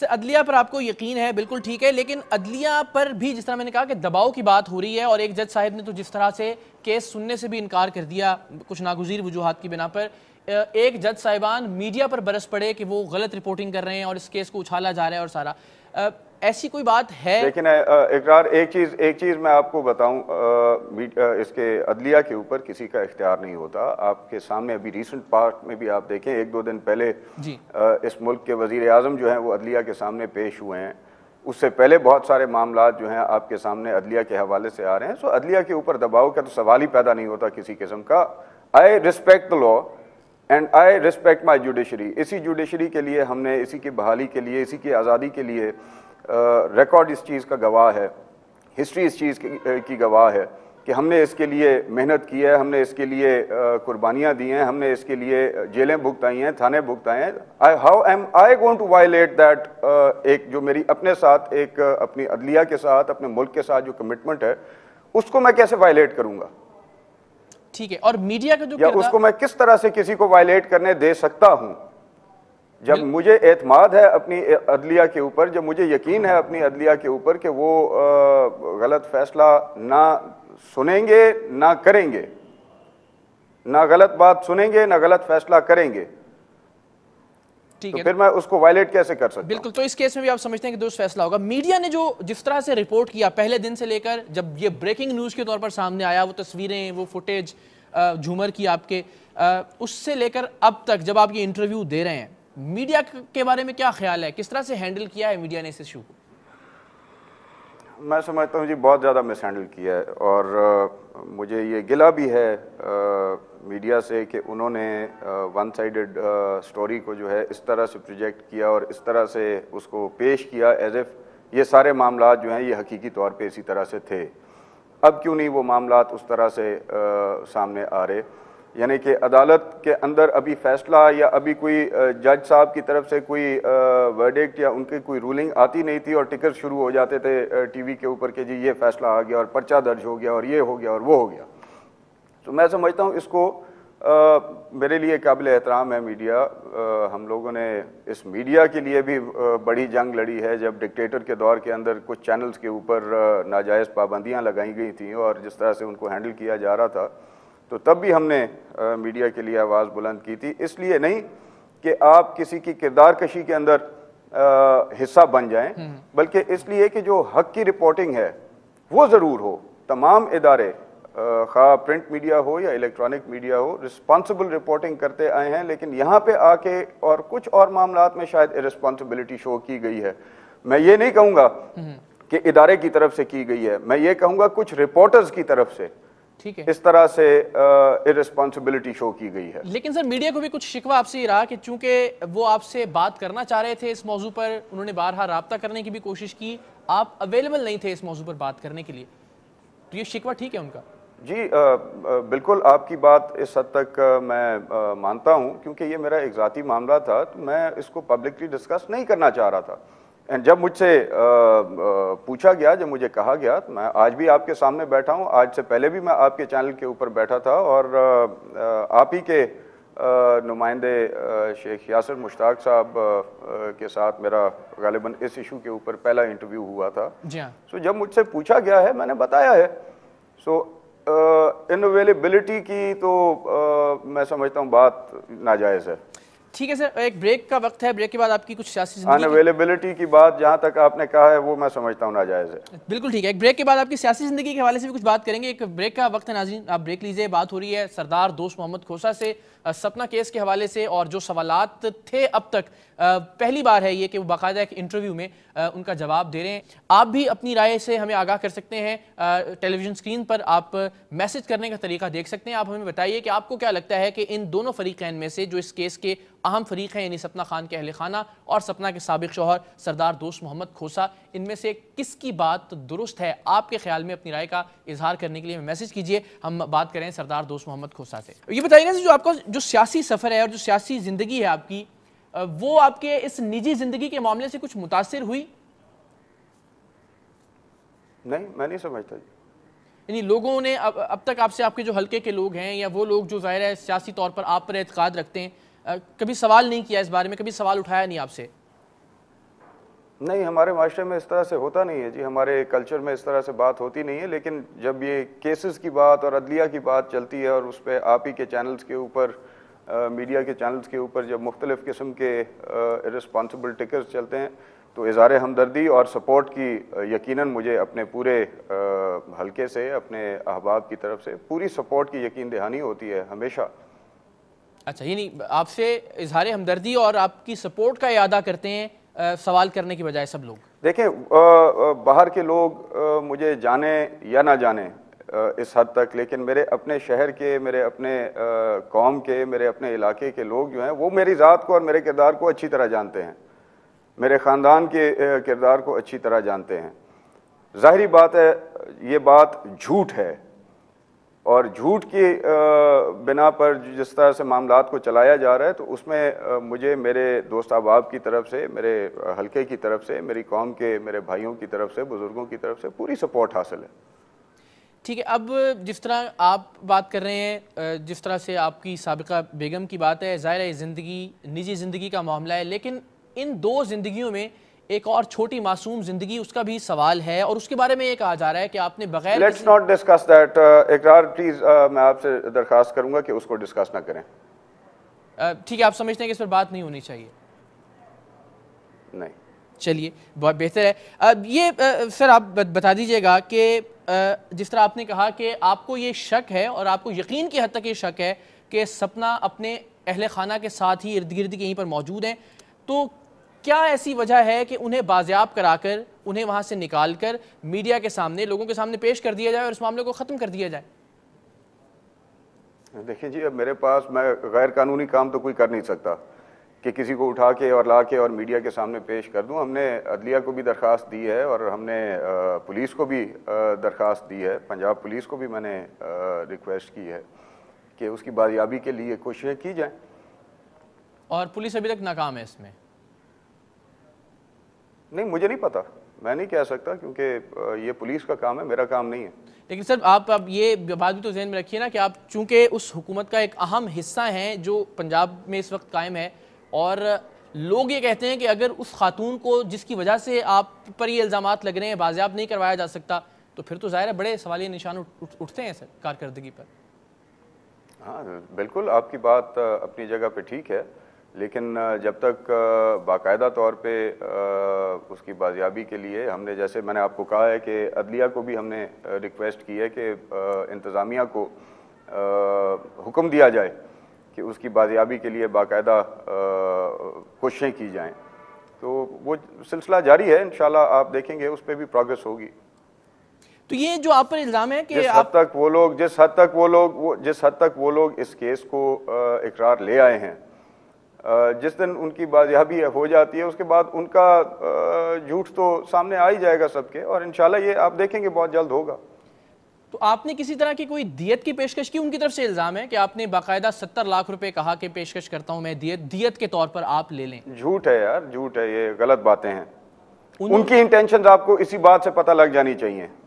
Sir अदलिया पर आपको यकीन है बिल्कुल ठीक है लेकिन अदलिया पर भी जिस तरह मैंने कहा कि दबाव की बात हो रही है और एक जज साहब ने तो जिस तरह से केस सुनने से भी इनकार कर दिया कुछ नागुजीर वजूहत की बिना पर एक जज साहिबान मीडिया पर बरस पड़े कि वो गलत रिपोर्टिंग कर रहे हैं और इस केस को उछाला जा रहा है और सारा ऐसी कोई बात है लेकिन इकरार एक चीज़ एक चीज़ मैं आपको बताऊं इसके अदलिया के ऊपर किसी का इख्तियार नहीं होता आपके सामने अभी रिसेंट पार्ट में भी आप देखें एक दो दिन पहले जी। आ, इस मुल्क के वजीर आजम जो हैं वो अदलिया के सामने पेश हुए हैं उससे पहले बहुत सारे मामला जो हैं आपके सामने अदलिया के हवाले से आ रहे हैं सो अदलिया के ऊपर दबाव का तो सवाल ही पैदा नहीं होता किसी किस्म का I respect the law and I respect my judiciary इसी जुडिशरी के लिए हमने इसी की बहाली के लिए इसी की आज़ादी के लिए रिकॉर्ड इस चीज़ का गवाह है हिस्ट्री इस चीज़ की, की गवाह है कि हमने इसके लिए मेहनत की है हमने इसके लिए कुर्बानियाँ दी हैं हमने इसके लिए जेलें भुगताई हैं थाने भुगताए हैं I how am I going to violate that एक जो मेरी अपने साथ एक अपनी अदलिया के साथ अपने मुल्क के साथ जो कमिटमेंट है उसको मैं कैसे वायलेट करूँगा ठीक है और मीडिया का जो या उसको मैं किस तरह से किसी को वायलेट करने दे सकता हूँ जब मुझे एतमाद है अपनी अदलिया के ऊपर जब मुझे यकीन है अपनी अदलिया के ऊपर कि वो गलत फैसला ना सुनेंगे ना करेंगे ना गलत बात सुनेंगे ना गलत फैसला करेंगे ठीक तो है फिर मैं उसको वायलेट कैसे कर सकता बिल्कुल तो इस केस में भी आप समझते हैं कि दोष फैसला होगा मीडिया ने जो जिस तरह से रिपोर्ट किया पहले दिन से लेकर जब ये ब्रेकिंग न्यूज के तौर पर सामने आया वो तस्वीरें वो फुटेज झूमर की आपके उससे लेकर अब तक जब आप ये इंटरव्यू दे रहे हैं मीडिया के बारे में क्या ख्याल है किस तरह से हैंडल किया है मीडिया ने इस इशू को मैं समझता हूँ जी बहुत ज़्यादा मिस हैंडल किया है और आ, मुझे ये गिला भी है आ, मीडिया से कि उन्होंने वन साइडेड स्टोरी को जो है इस तरह से प्रोजेक्ट किया और इस तरह से उसको पेश किया एज एफ ये सारे मामला जो हैं ये हकीकी तौर पे इसी तरह से थे अब क्यों नहीं वो मामला उस तरह से आ, सामने आ रहे यानी कि अदालत के अंदर अभी फैसला या अभी कोई जज साहब की तरफ से कोई वर्डिक्ट या उनकी कोई रूलिंग आती नहीं थी और टिकट शुरू हो जाते थे टीवी के ऊपर कि जी ये फैसला आ गया और पर्चा दर्ज हो गया और ये हो गया और वो हो गया तो मैं समझता हूँ इसको आ, मेरे लिए काबिल एहतराम है मीडिया आ, हम लोगों ने इस मीडिया के लिए भी बड़ी जंग लड़ी है जब डिक्टेटर के दौर के अंदर कुछ चैनल्स के ऊपर नाजायज़ पाबंदियाँ लगाई गई थी और जिस तरह से उनको हैंडल किया जा रहा था तो तब भी हमने आ, मीडिया के लिए आवाज़ बुलंद की थी इसलिए नहीं कि आप किसी की किरदार कशी के अंदर आ, हिस्सा बन जाएं हम्म। बल्कि इसलिए कि जो हक की रिपोर्टिंग है वो ज़रूर हो तमाम इदारे खा प्रिंट मीडिया हो या इलेक्ट्रॉनिक मीडिया हो रिस्पॉन्सिबल रिपोर्टिंग करते आए हैं लेकिन यहाँ पे आके और कुछ और मामला में शायद रिस्पॉन्सिबिलिटी शो की गई है मैं ये नहीं कहूँगा हम्म। कि इदारे की तरफ से की गई है मैं ये कहूँगा कुछ रिपोर्टर्स की तरफ से ठीक है इस तरह से इरेस्पॉन्सिबिलिटी शो की गई है लेकिन सर मीडिया को भी कुछ शिकवा आपसे ही रहा कि चूंकि वो आपसे बात करना चाह रहे थे इस मौजू पर उन्होंने बारहा रबता करने की भी कोशिश की आप अवेलेबल नहीं थे इस मौजू पर बात करने के लिए तो ये शिकवा ठीक है उनका जी आ, आ, बिल्कुल आपकी बात इस हद तक आ, मैं मानता हूँ क्योंकि ये मेरा एक ज़ाती मामला था तो मैं इसको पब्लिकली डिस्कस नहीं करना चाह रहा था एंड जब मुझसे पूछा गया जब मुझे कहा गया तो मैं आज भी आपके सामने बैठा हूँ आज से पहले भी मैं आपके चैनल के ऊपर बैठा था और आप ही के नुमाइंदे शेख यासर मुश्ताक साहब के साथ मेरा गालिबा इस इशू के ऊपर पहला इंटरव्यू हुआ था सो हाँ। so, जब मुझसे पूछा गया है मैंने बताया है सो इनवेलेबिलिटी की तो आ, मैं समझता हूँ बात नाजायज़ है ठीक है सर एक ब्रेक का वक्त है ब्रेक के बाद आपकी कुछ सियासी अनअवेलेबिलिटी की बात जहां तक आपने कहा है वो मैं समझता हूं नाजायज़ है बिल्कुल ठीक है एक ब्रेक के बाद आपकी सियासी ज़िंदगी के हवाले से भी कुछ बात करेंगे एक ब्रेक का वक्त है नाजीन आप ब्रेक लीजिए बात हो रही है सरदार दोस्त मोहम्मद खोसा से सपना केस के हवाले से और जो सवाल थे अब तक पहली बार है ये कि वो बाकायदा एक इंटरव्यू में उनका जवाब दे रहे हैं आप भी अपनी राय से हमें आगाह कर सकते हैं टेलीविज़न स्क्रीन पर आप मैसेज करने का तरीका देख सकते हैं आप हमें बताइए कि आपको क्या लगता है कि इन दोनों फरीकैन में से जो इस केस के अहम फरीक हैं यानी सपना खान के अहल खाना और सपना के सबक शोहर सरदार दोस्त मोहम्मद खोसा इनमें से किसकी बात दुरुस्त है आपके ख्याल में अपनी राय का इजहार करने के लिए मैसेज कीजिए हम बात करें सरदार दोस्त मोहम्मद खोसा से ये बताइए ना जो आपका जो सियासी सफ़र है और जो सियासी ज़िंदगी है आपकी वो आपके इस निजी ज़िंदगी के मामले से कुछ मुतासर हुई नहीं मैं नहीं समझता जी यानी लोगों ने अब अब तक आपसे आपके जो हल्के के लोग हैं या वो लोग जो ज़ाहिर है सियासी तौर पर आप पर एतकाद रखते हैं कभी सवाल नहीं किया इस बारे में कभी सवाल उठाया नहीं आपसे नहीं हमारे माशरे में इस तरह से होता नहीं है जी हमारे कल्चर में इस तरह से बात होती नहीं है लेकिन जब ये केसेस की बात और अदलिया की बात चलती है और उस पर आप ही के चैनल्स के ऊपर मीडिया के चैनल्स के ऊपर जब मुख्तलिफ़ किस्म के रिस्पॉन्सिबल टिकर्स चलते हैं तो इज़हार हमदर्दी और सपोर्ट की यकीनन मुझे अपने पूरे हलके से अपने अहबाब की तरफ से पूरी सपोर्ट की यकीन दहानी होती है हमेशा अच्छा यानी आपसे इजहार हमदर्दी और आपकी सपोर्ट का अदा करते हैं आ, सवाल करने की बजाय सब लोग देखें बाहर के लोग आ, मुझे जाने या ना जाने आ, इस हद तक लेकिन मेरे अपने शहर के मेरे अपने कौम के मेरे अपने इलाके के लोग जो हैं वो मेरी ज़ात को और मेरे किरदार को अच्छी तरह जानते हैं मेरे ख़ानदान के किरदार को अच्छी तरह जानते हैं ज़ाहरी बात है ये बात झूठ है और झूठ की बिना पर जिस तरह से मामला को चलाया जा रहा है तो उसमें मुझे मेरे दोस्त अहबाब की तरफ से मेरे हलके की तरफ से मेरी कौम के मेरे भाइयों की तरफ से बुज़ुर्गों की तरफ से पूरी सपोर्ट हासिल है ठीक है अब जिस तरह आप बात कर रहे हैं जिस तरह से आपकी सबका बेगम की बात है ज़ाहिर है ज़िंदगी निजी ज़िंदगी का मामला है लेकिन इन दो ज़िंदगियों में एक और छोटी मासूम जिंदगी उसका भी सवाल है और उसके बारे में ये कहा जा रहा है कि आपने बगैर लेट्स नॉट डिस्कस दैट इकरार प्लीज मैं आपसे दरखास्त करूंगा कि उसको डिस्कस ना करें ठीक uh, है आप समझते हैं कि इस पर बात नहीं होनी चाहिए नहीं चलिए बहुत बेहतर है अब ये सर आप बता दीजिएगा कि जिस तरह आपने कहा कि आपको ये शक है और आपको यकीन की हद तक ये शक है कि सपना अपने अहल खाना के साथ ही इर्द गिर्द यहीं पर मौजूद हैं तो क्या ऐसी वजह है कि उन्हें बाजियाब कराकर उन्हें वहां से निकाल कर मीडिया के सामने लोगों के सामने पेश कर दिया जाए और इस मामले को ख़त्म कर दिया जाए देखिए जी अब मेरे पास मैं गैर कानूनी काम तो कोई कर नहीं सकता कि किसी को उठा के और ला के और मीडिया के सामने पेश कर दूं हमने अदलिया को भी दरख्वास्त दी है और हमने पुलिस को भी दरख्वास्त दी है पंजाब पुलिस को भी मैंने रिक्वेस्ट की है कि उसकी बाजियाबी के लिए कोशिशें की जाएं और पुलिस अभी तक नाकाम है इसमें नहीं मुझे नहीं पता मैं नहीं कह सकता क्योंकि ये पुलिस का काम है मेरा काम नहीं है लेकिन सर आप अब ये बात भी तो जहन में रखिए ना कि आप चूंकि उस हुकूमत का एक अहम हिस्सा हैं जो पंजाब में इस वक्त कायम है और लोग ये कहते हैं कि अगर उस खातून को जिसकी वजह से आप पर ये इल्ज़ाम लग रहे हैं बाजियाब नहीं करवाया जा सकता तो फिर तो ज़ाहिर है बड़े सवाल निशान उठ, उठते हैं सर कारकर्दगी पर हाँ बिल्कुल आपकी बात अपनी जगह पर ठीक है लेकिन जब तक बाकायदा तौर पे उसकी बाजियाबी के लिए हमने जैसे मैंने आपको कहा है कि अदलिया को भी हमने रिक्वेस्ट की है कि इंतज़ामिया को हुक्म दिया जाए कि उसकी बाजियाबी के लिए बाकायदा कोशिशें की जाएं तो वो सिलसिला जारी है इन आप देखेंगे उस पर भी प्रोग्रेस होगी तो ये जो आप पर इल्ज़ाम है कि जिस आप... हद तक वो लोग जिस हद तक वो लोग वो जिस हद तक वो लोग इस केस को इकरार ले आए हैं जिस दिन उनकी बाजियाबी हो जाती है उसके बाद उनका झूठ तो सामने आ ही जाएगा सबके और इन ये आप देखेंगे बहुत जल्द होगा तो आपने किसी तरह की कोई दियत की पेशकश की उनकी तरफ से इल्ज़ाम है कि आपने बाकायदा सत्तर लाख रुपए कहा कि पेशकश करता हूं मैं दियत दियत के तौर पर आप ले लें झूठ है यार झूठ है ये गलत बातें हैं उनकी इंटेंशंस आपको इसी बात से पता लग जानी चाहिए